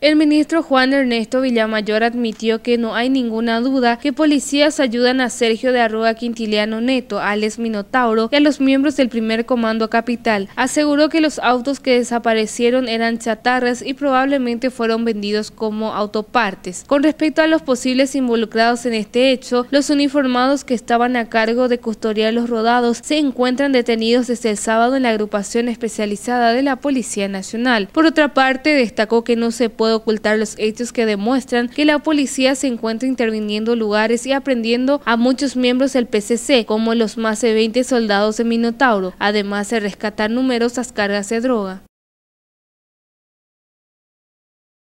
El ministro Juan Ernesto Villamayor admitió que no hay ninguna duda que policías ayudan a Sergio de Arroa Quintiliano Neto, Alex Minotauro y a los miembros del primer comando capital. Aseguró que los autos que desaparecieron eran chatarras y probablemente fueron vendidos como autopartes. Con respecto a los posibles involucrados en este hecho, los uniformados que estaban a cargo de custodiar los rodados se encuentran detenidos desde el sábado en la agrupación especializada de la Policía Nacional. Por otra parte, destacó que no se puede ocultar los hechos que demuestran que la policía se encuentra interviniendo lugares y aprendiendo a muchos miembros del PCC, como los más de 20 soldados de Minotauro. Además, de rescatar numerosas cargas de droga.